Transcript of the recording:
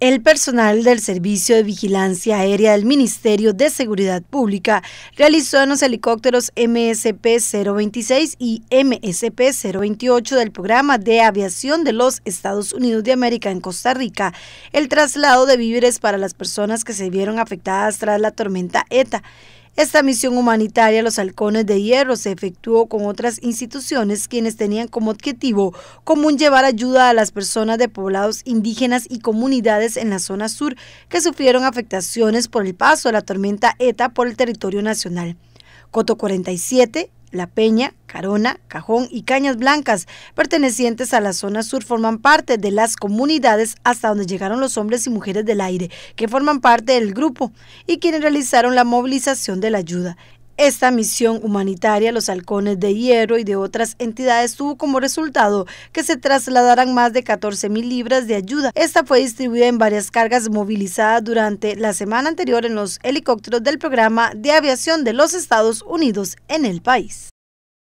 El personal del Servicio de Vigilancia Aérea del Ministerio de Seguridad Pública realizó en los helicópteros MSP-026 y MSP-028 del Programa de Aviación de los Estados Unidos de América en Costa Rica el traslado de víveres para las personas que se vieron afectadas tras la tormenta ETA. Esta misión humanitaria Los Halcones de Hierro se efectuó con otras instituciones quienes tenían como objetivo común llevar ayuda a las personas de poblados indígenas y comunidades en la zona sur que sufrieron afectaciones por el paso de la tormenta ETA por el territorio nacional. Coto 47, la Peña, Carona, Cajón y Cañas Blancas, pertenecientes a la zona sur, forman parte de las comunidades hasta donde llegaron los hombres y mujeres del aire, que forman parte del grupo y quienes realizaron la movilización de la ayuda. Esta misión humanitaria, los halcones de hierro y de otras entidades tuvo como resultado que se trasladaran más de 14 mil libras de ayuda. Esta fue distribuida en varias cargas movilizadas durante la semana anterior en los helicópteros del programa de aviación de los Estados Unidos en el país.